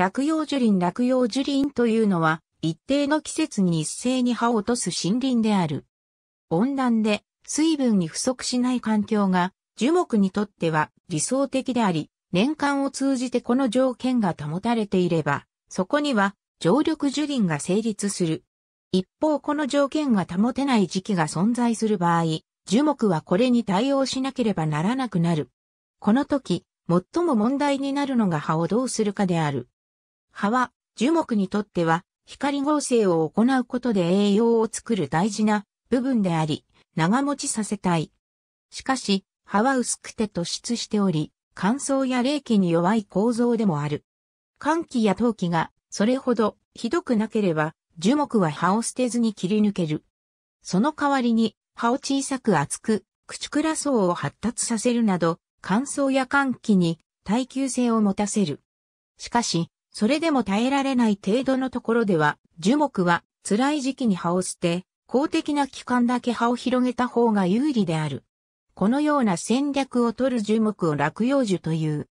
落葉樹林落葉樹林というのは、一定の季節に一斉に葉を落とす森林である。温暖で水分に不足しない環境が樹木にとっては理想的であり、年間を通じてこの条件が保たれていれば、そこには常緑樹林が成立する。一方この条件が保てない時期が存在する場合、樹木はこれに対応しなければならなくなる。この時、最も問題になるのが葉をどうするかである。葉は樹木にとっては光合成を行うことで栄養を作る大事な部分であり、長持ちさせたい。しかし、葉は薄くて突出しており、乾燥や冷気に弱い構造でもある。寒気や陶器がそれほどひどくなければ、樹木は葉を捨てずに切り抜ける。その代わりに、葉を小さく厚く、口くら層を発達させるなど、乾燥や寒気に耐久性を持たせる。しかし、それでも耐えられない程度のところでは、樹木は辛い時期に葉を捨て、公的な期間だけ葉を広げた方が有利である。このような戦略を取る樹木を落葉樹という。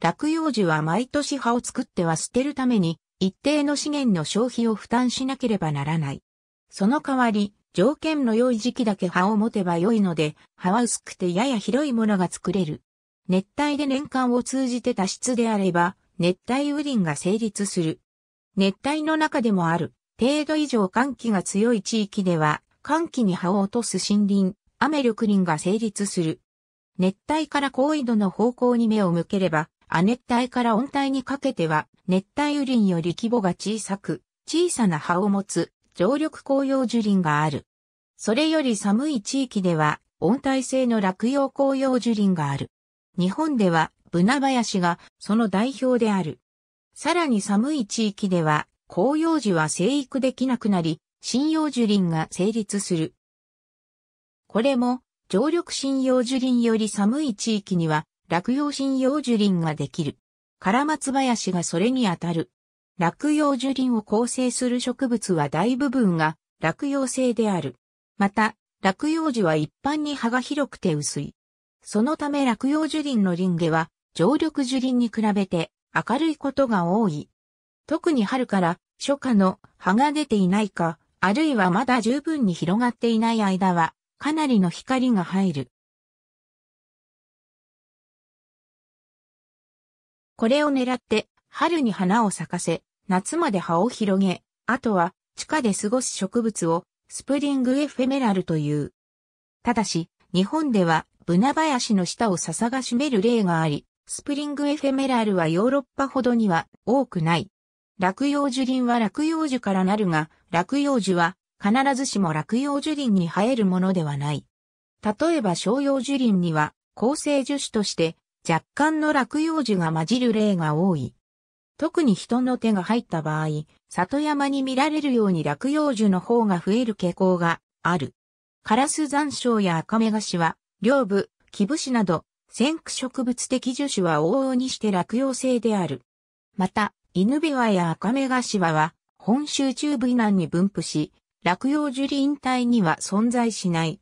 落葉樹は毎年葉を作っては捨てるために、一定の資源の消費を負担しなければならない。その代わり、条件の良い時期だけ葉を持てば良いので、葉は薄くてやや広いものが作れる。熱帯で年間を通じて多湿であれば、熱帯雨林が成立する。熱帯の中でもある、程度以上寒気が強い地域では、寒気に葉を落とす森林、雨緑林が成立する。熱帯から高緯度の方向に目を向ければ、亜熱帯から温帯にかけては、熱帯雨林より規模が小さく、小さな葉を持つ、常緑紅葉樹林がある。それより寒い地域では、温帯性の落葉紅葉樹林がある。日本では、ブナ林がその代表である。さらに寒い地域では、広葉樹は生育できなくなり、針葉樹林が成立する。これも、常緑針葉樹林より寒い地域には、落葉針葉樹林ができる。唐松林がそれにあたる。落葉樹林を構成する植物は大部分が落葉性である。また、落葉樹は一般に葉が広くて薄い。そのため落葉樹林の林下は常緑樹林に比べて明るいことが多い。特に春から初夏の葉が出ていないか、あるいはまだ十分に広がっていない間は、かなりの光が入る。これを狙って、春に花を咲かせ、夏まで葉を広げ、あとは地下で過ごす植物をスプリングエフェメラルという。ただし、日本ではブナ林の下を笹が占める例があり、スプリングエフェメラルはヨーロッパほどには多くない。落葉樹林は落葉樹からなるが、落葉樹は必ずしも落葉樹林に生えるものではない。例えば商用樹林には、構成樹種として若干の落葉樹が混じる例が多い。特に人の手が入った場合、里山に見られるように落葉樹の方が増える傾向がある。カラス山椒や赤目ガシは、両部、キブシなど、先駆植物的樹種は往々にして落葉性である。また、犬ヌビワや赤目頭は、本州中部以南に分布し、落葉樹林帯には存在しない。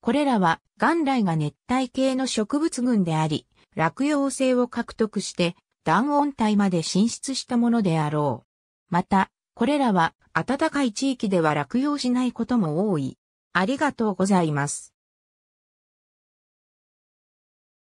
これらは元来が熱帯系の植物群であり、落葉性を獲得して暖温帯まで進出したものであろう。また、これらは暖かい地域では落葉しないことも多い。ありがとうございます。